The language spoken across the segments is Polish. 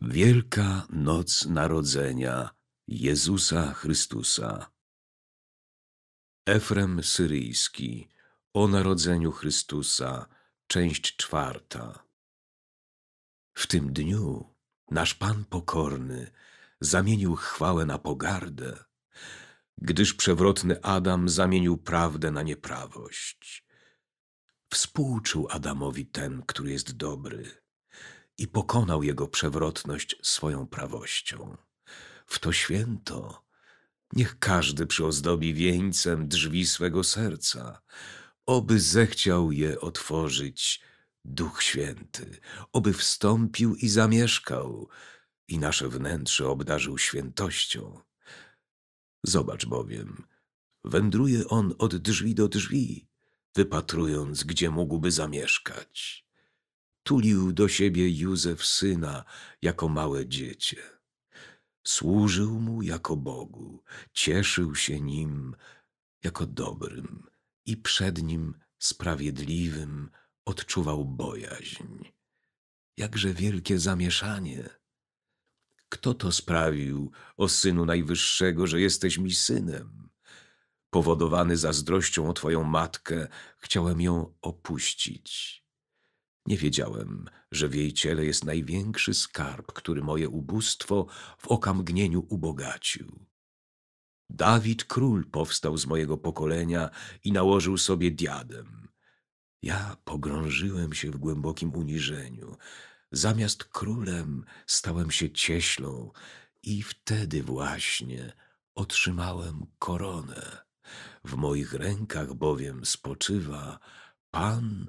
Wielka Noc Narodzenia Jezusa Chrystusa. Efrem Syryjski o Narodzeniu Chrystusa, część czwarta. W tym dniu nasz Pan pokorny zamienił chwałę na pogardę, gdyż przewrotny Adam zamienił prawdę na nieprawość. Współczuł Adamowi ten, który jest dobry i pokonał jego przewrotność swoją prawością. W to święto niech każdy przyozdobi wieńcem drzwi swego serca, oby zechciał je otworzyć Duch Święty, oby wstąpił i zamieszkał i nasze wnętrze obdarzył świętością. Zobacz bowiem, wędruje on od drzwi do drzwi, wypatrując, gdzie mógłby zamieszkać tulił do siebie Józef syna jako małe dziecię. Służył mu jako Bogu, cieszył się nim jako dobrym i przed nim sprawiedliwym odczuwał bojaźń. Jakże wielkie zamieszanie! Kto to sprawił, o Synu Najwyższego, że jesteś mi synem? Powodowany zazdrością o Twoją matkę, chciałem ją opuścić nie wiedziałem, że w jej ciele jest największy skarb, który moje ubóstwo w okamgnieniu ubogacił. Dawid król powstał z mojego pokolenia i nałożył sobie diadem. Ja pogrążyłem się w głębokim uniżeniu. Zamiast królem stałem się cieślą i wtedy właśnie otrzymałem koronę. W moich rękach bowiem spoczywa Pan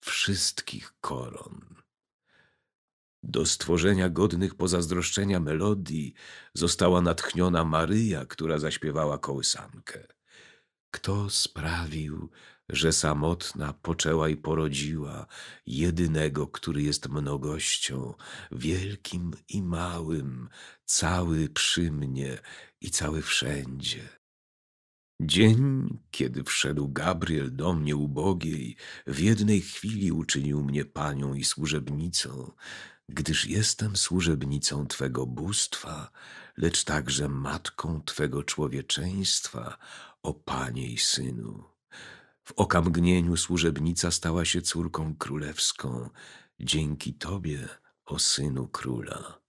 wszystkich koron. Do stworzenia godnych pozazdroszczenia melodii została natchniona Maryja, która zaśpiewała kołysankę. Kto sprawił, że samotna poczęła i porodziła jedynego, który jest mnogością, wielkim i małym, cały przy mnie i cały wszędzie. Dzień, kiedy wszedł Gabriel do mnie ubogiej, w jednej chwili uczynił mnie panią i służebnicą, gdyż jestem służebnicą Twego bóstwa, lecz także matką Twego człowieczeństwa, o Panie i Synu. W okamgnieniu służebnica stała się córką królewską, dzięki Tobie, o Synu Króla.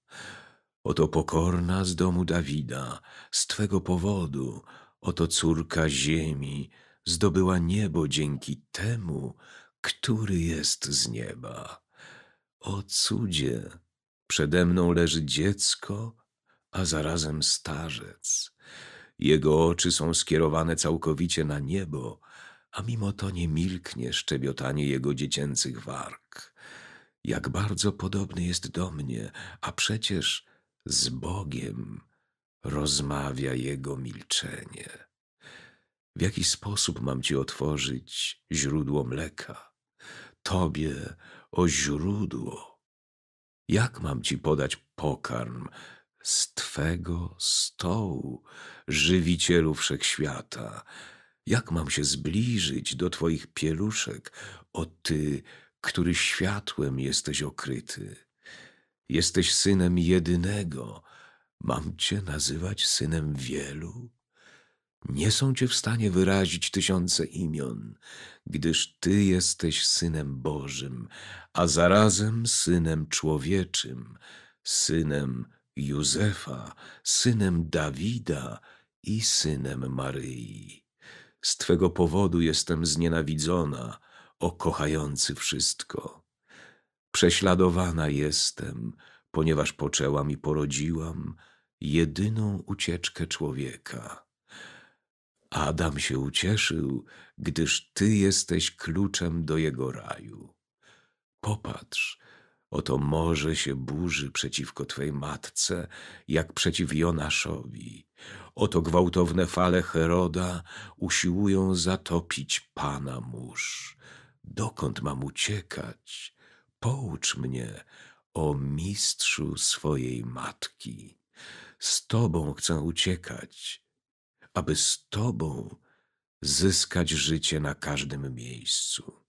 Oto pokorna z domu Dawida, z Twego powodu – Oto córka ziemi zdobyła niebo dzięki temu, który jest z nieba. O cudzie! Przede mną leży dziecko, a zarazem starzec. Jego oczy są skierowane całkowicie na niebo, a mimo to nie milknie szczebiotanie jego dziecięcych warg. Jak bardzo podobny jest do mnie, a przecież z Bogiem rozmawia jego milczenie. W jaki sposób mam ci otworzyć źródło mleka? Tobie o źródło. Jak mam ci podać pokarm z twego stołu, żywicielu wszechświata? Jak mam się zbliżyć do twoich pieluszek, o ty, który światłem jesteś okryty? Jesteś synem jedynego, Mam cię nazywać synem wielu? Nie są cię w stanie wyrazić tysiące imion, gdyż ty jesteś synem Bożym, a zarazem synem człowieczym, synem Józefa, synem Dawida i synem Maryi. Z twego powodu jestem znienawidzona, o kochający wszystko. Prześladowana jestem, ponieważ poczęłam i porodziłam, jedyną ucieczkę człowieka. Adam się ucieszył, gdyż Ty jesteś kluczem do jego raju. Popatrz, oto morze się burzy przeciwko Twej matce, jak przeciw Jonaszowi. Oto gwałtowne fale Heroda usiłują zatopić Pana mórz. Dokąd mam uciekać? Poucz mnie, o mistrzu swojej matki z Tobą chcę uciekać, aby z Tobą zyskać życie na każdym miejscu.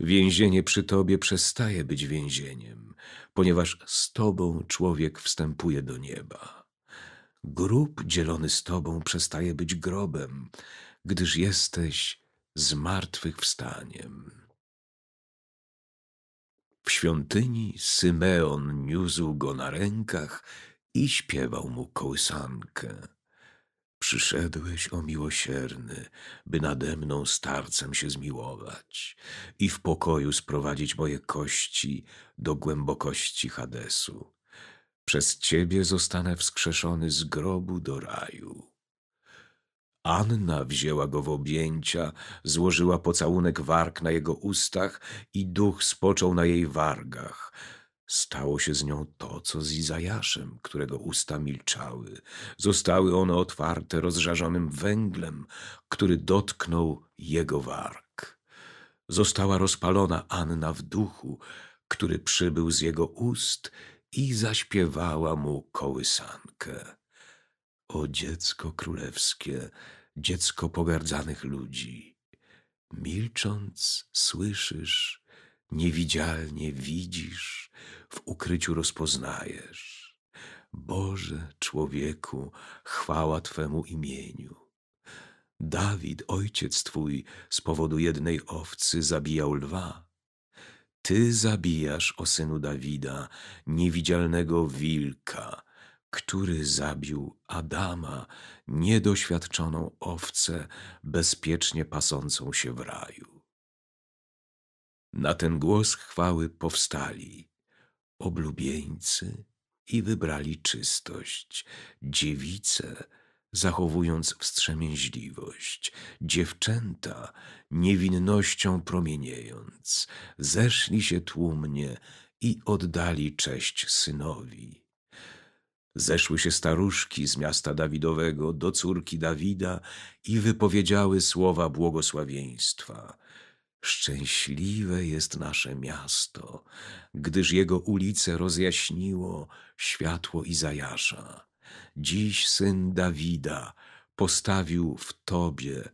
Więzienie przy Tobie przestaje być więzieniem, ponieważ z Tobą człowiek wstępuje do nieba. Grób dzielony z Tobą przestaje być grobem, gdyż jesteś zmartwychwstaniem. W świątyni Symeon niósł go na rękach i śpiewał mu kołysankę. Przyszedłeś, o miłosierny, by nade mną starcem się zmiłować i w pokoju sprowadzić moje kości do głębokości Hadesu. Przez ciebie zostanę wskrzeszony z grobu do raju. Anna wzięła go w objęcia, złożyła pocałunek warg na jego ustach i duch spoczął na jej wargach – Stało się z nią to, co z Izajaszem, którego usta milczały. Zostały one otwarte rozżarzonym węglem, który dotknął jego warg. Została rozpalona Anna w duchu, który przybył z jego ust i zaśpiewała mu kołysankę. O dziecko królewskie, dziecko pogardzanych ludzi, milcząc słyszysz, niewidzialnie widzisz, w ukryciu rozpoznajesz. Boże, człowieku, chwała Twemu imieniu. Dawid, ojciec Twój, z powodu jednej owcy zabijał lwa. Ty zabijasz, o synu Dawida, niewidzialnego wilka, który zabił Adama, niedoświadczoną owcę, bezpiecznie pasącą się w raju. Na ten głos chwały powstali oblubieńcy i wybrali czystość, dziewice, zachowując wstrzemięźliwość, dziewczęta niewinnością promieniejąc, zeszli się tłumnie i oddali cześć synowi. Zeszły się staruszki z miasta Dawidowego do córki Dawida i wypowiedziały słowa błogosławieństwa. Szczęśliwe jest nasze miasto, gdyż jego ulice rozjaśniło światło Izajasza. Dziś syn Dawida postawił w tobie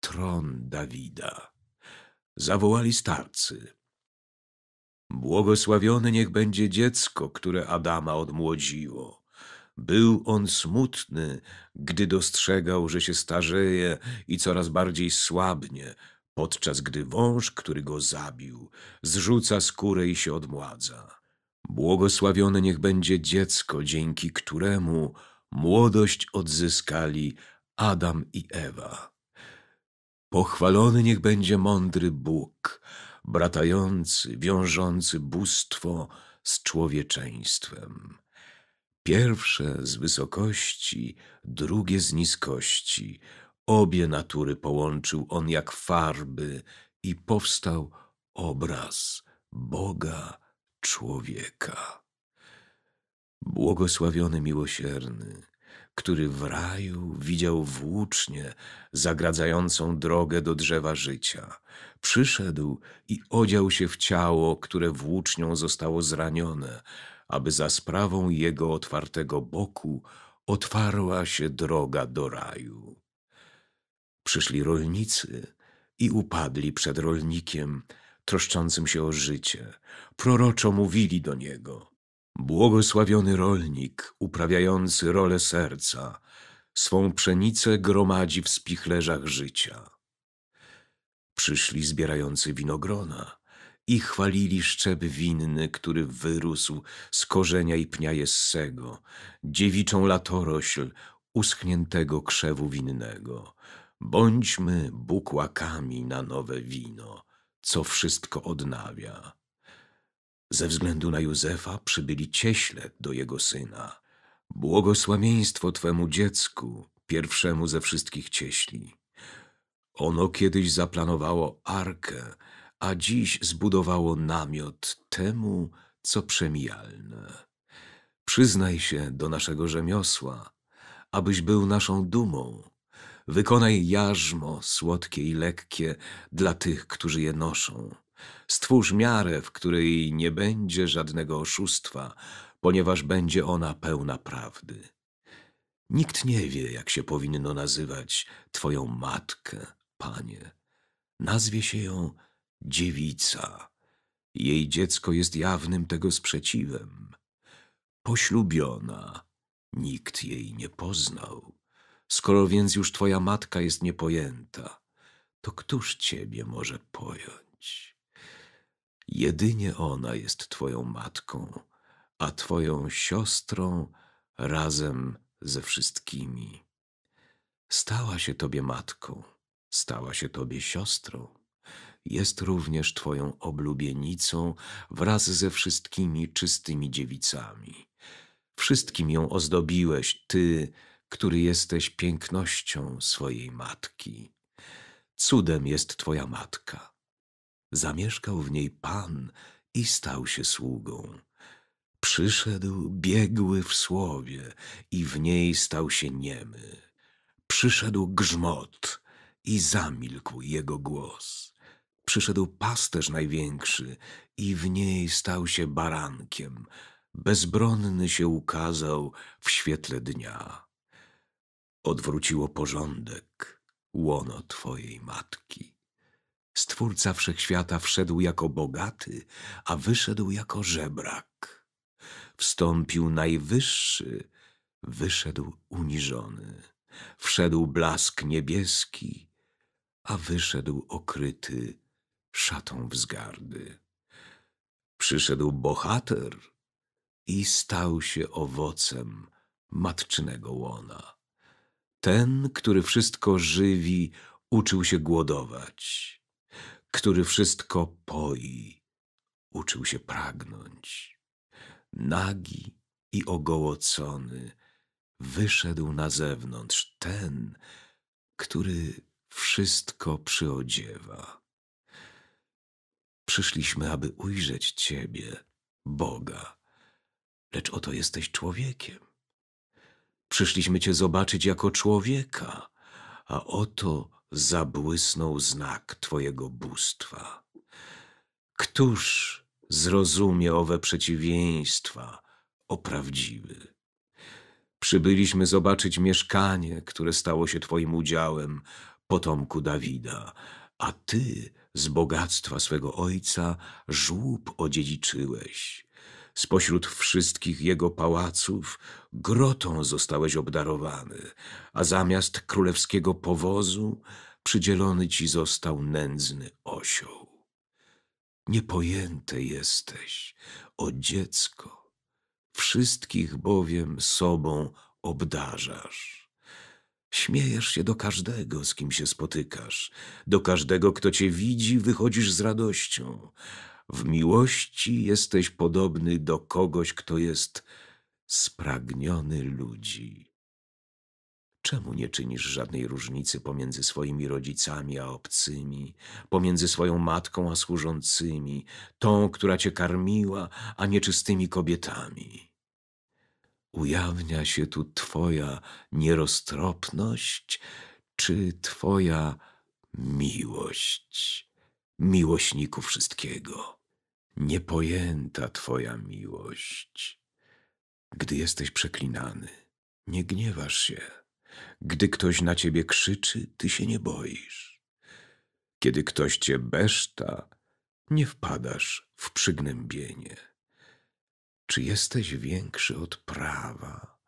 tron Dawida. Zawołali starcy. Błogosławione niech będzie dziecko, które Adama odmłodziło. Był on smutny, gdy dostrzegał, że się starzeje i coraz bardziej słabnie, podczas gdy wąż, który go zabił, zrzuca skórę i się odmładza. Błogosławione niech będzie dziecko, dzięki któremu młodość odzyskali Adam i Ewa. Pochwalony niech będzie mądry Bóg, bratający, wiążący bóstwo z człowieczeństwem. Pierwsze z wysokości, drugie z niskości, Obie natury połączył on jak farby i powstał obraz Boga człowieka. Błogosławiony miłosierny, który w raju widział włócznie zagradzającą drogę do drzewa życia. Przyszedł i odział się w ciało, które włócznią zostało zranione, aby za sprawą jego otwartego boku otwarła się droga do raju. Przyszli rolnicy i upadli przed rolnikiem, troszczącym się o życie. Proroczo mówili do niego: Błogosławiony rolnik, uprawiający rolę serca, swą pszenicę gromadzi w spichlerzach życia. Przyszli zbierający winogrona i chwalili szczep winny, który wyrósł z korzenia i pnia Jessego, dziewiczą latorośl uschniętego krzewu winnego. Bądźmy bukłakami na nowe wino, co wszystko odnawia. Ze względu na Józefa przybyli cieśle do jego syna. Błogosławieństwo Twemu dziecku, pierwszemu ze wszystkich cieśli. Ono kiedyś zaplanowało arkę, a dziś zbudowało namiot temu, co przemijalne. Przyznaj się do naszego rzemiosła, abyś był naszą dumą, Wykonaj jarzmo słodkie i lekkie dla tych, którzy je noszą. Stwórz miarę, w której nie będzie żadnego oszustwa, ponieważ będzie ona pełna prawdy. Nikt nie wie, jak się powinno nazywać Twoją matkę, panie. Nazwie się ją dziewica. Jej dziecko jest jawnym tego sprzeciwem. Poślubiona, nikt jej nie poznał. Skoro więc już twoja matka jest niepojęta, to któż ciebie może pojąć? Jedynie ona jest twoją matką, a twoją siostrą razem ze wszystkimi. Stała się tobie matką, stała się tobie siostrą jest również Twoją oblubienicą wraz ze wszystkimi czystymi dziewicami. Wszystkim ją ozdobiłeś, Ty, który jesteś pięknością swojej matki. Cudem jest Twoja matka. Zamieszkał w niej Pan i stał się sługą. Przyszedł biegły w słowie i w niej stał się niemy. Przyszedł grzmot i zamilkł jego głos. Przyszedł pasterz największy i w niej stał się barankiem. Bezbronny się ukazał w świetle dnia odwróciło porządek, łono twojej matki. Stwórca wszechświata wszedł jako bogaty, a wyszedł jako żebrak. Wstąpił najwyższy, wyszedł uniżony. Wszedł blask niebieski, a wyszedł okryty szatą wzgardy. Przyszedł bohater i stał się owocem matczynego łona. Ten, który wszystko żywi, uczył się głodować, który wszystko poi, uczył się pragnąć. Nagi i ogołocony wyszedł na zewnątrz ten, który wszystko przyodziewa. Przyszliśmy, aby ujrzeć Ciebie, Boga, lecz oto jesteś człowiekiem Przyszliśmy cię zobaczyć jako człowieka, a oto zabłysnął znak twojego bóstwa. Któż zrozumie owe przeciwieństwa, o prawdziwy? Przybyliśmy zobaczyć mieszkanie, które stało się twoim udziałem, potomku Dawida, a ty z bogactwa swego ojca żłób odziedziczyłeś. Spośród wszystkich jego pałaców grotą zostałeś obdarowany, a zamiast królewskiego powozu przydzielony ci został nędzny osioł. Niepojęte jesteś, o dziecko, wszystkich bowiem sobą obdarzasz. Śmiejesz się do każdego, z kim się spotykasz, do każdego, kto cię widzi, wychodzisz z radością, w miłości jesteś podobny do kogoś, kto jest spragniony ludzi. Czemu nie czynisz żadnej różnicy pomiędzy swoimi rodzicami a obcymi, pomiędzy swoją matką a służącymi, tą, która cię karmiła, a nieczystymi kobietami? Ujawnia się tu Twoja nieroztropność czy Twoja miłość, miłośniku wszystkiego? niepojęta Twoja miłość. Gdy jesteś przeklinany, nie gniewasz się. Gdy ktoś na Ciebie krzyczy, Ty się nie boisz. Kiedy ktoś Cię beszta, nie wpadasz w przygnębienie. Czy jesteś większy od prawa,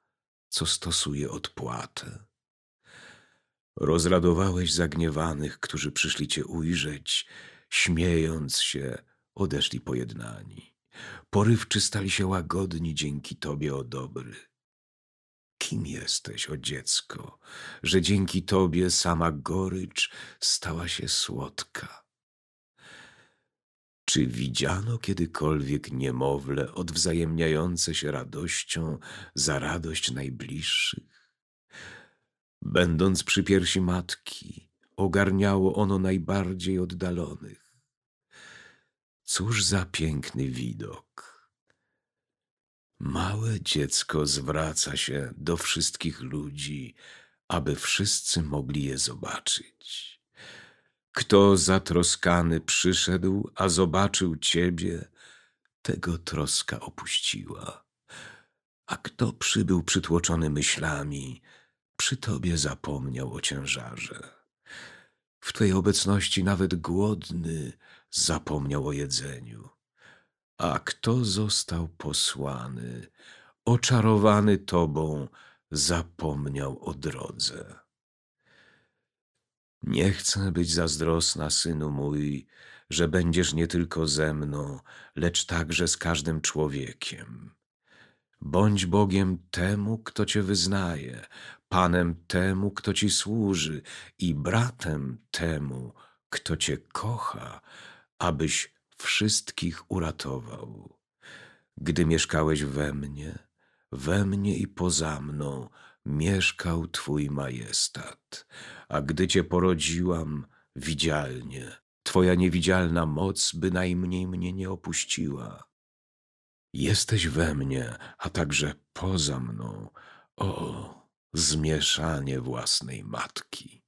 co stosuje odpłatę? Rozradowałeś zagniewanych, którzy przyszli Cię ujrzeć, śmiejąc się, odeszli pojednani. Porywczy stali się łagodni dzięki Tobie, o dobry. Kim jesteś, o dziecko, że dzięki Tobie sama gorycz stała się słodka? Czy widziano kiedykolwiek niemowlę odwzajemniające się radością za radość najbliższych? Będąc przy piersi matki, ogarniało ono najbardziej oddalonych Cóż za piękny widok. Małe dziecko zwraca się do wszystkich ludzi, aby wszyscy mogli je zobaczyć. Kto zatroskany przyszedł, a zobaczył ciebie, tego troska opuściła. A kto przybył przytłoczony myślami, przy tobie zapomniał o ciężarze. W twojej obecności nawet głodny zapomniał o jedzeniu. A kto został posłany, oczarowany tobą, zapomniał o drodze. Nie chcę być zazdrosna, synu mój, że będziesz nie tylko ze mną, lecz także z każdym człowiekiem. Bądź Bogiem temu, kto cię wyznaje, Panem temu, kto ci służy i bratem temu, kto cię kocha, abyś wszystkich uratował. Gdy mieszkałeś we mnie, we mnie i poza mną mieszkał Twój majestat, a gdy Cię porodziłam widzialnie, Twoja niewidzialna moc bynajmniej mnie nie opuściła. Jesteś we mnie, a także poza mną, o zmieszanie własnej matki.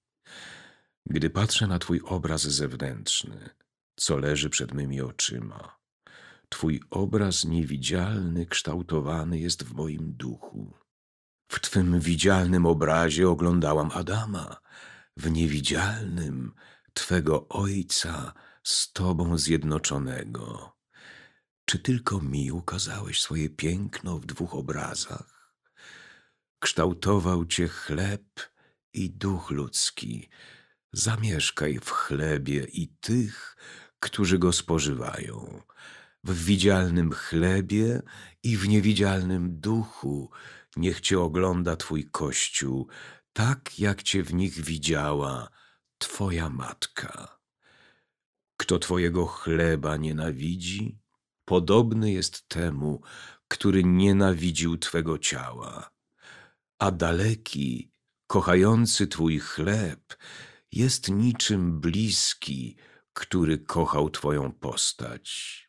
Gdy patrzę na Twój obraz zewnętrzny, co leży przed mymi oczyma. Twój obraz niewidzialny kształtowany jest w moim duchu. W Twym widzialnym obrazie oglądałam Adama, w niewidzialnym Twego Ojca z Tobą zjednoczonego. Czy tylko mi ukazałeś swoje piękno w dwóch obrazach? Kształtował Cię chleb i duch ludzki. Zamieszkaj w chlebie i tych, którzy go spożywają, w widzialnym chlebie i w niewidzialnym duchu, niech cię ogląda twój Kościół, tak jak cię w nich widziała twoja matka. Kto twojego chleba nienawidzi, podobny jest temu, który nienawidził twego ciała. A daleki, kochający twój chleb, jest niczym bliski, który kochał Twoją postać.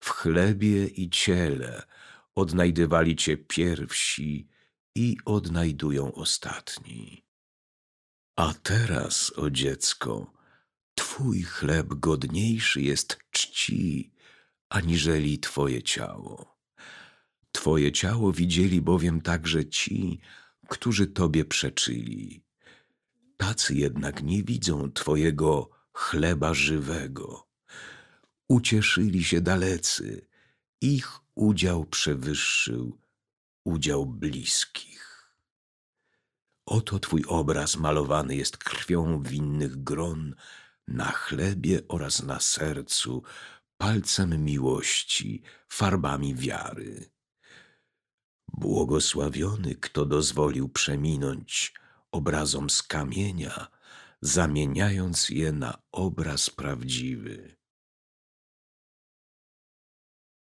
W chlebie i ciele odnajdywali Cię pierwsi i odnajdują ostatni. A teraz, o dziecko, Twój chleb godniejszy jest czci, aniżeli Twoje ciało. Twoje ciało widzieli bowiem także ci, którzy Tobie przeczyli. Tacy jednak nie widzą Twojego chleba żywego. Ucieszyli się dalecy, ich udział przewyższył udział bliskich. Oto Twój obraz malowany jest krwią winnych gron na chlebie oraz na sercu, palcem miłości, farbami wiary. Błogosławiony, kto dozwolił przeminąć obrazom z kamienia zamieniając je na obraz prawdziwy.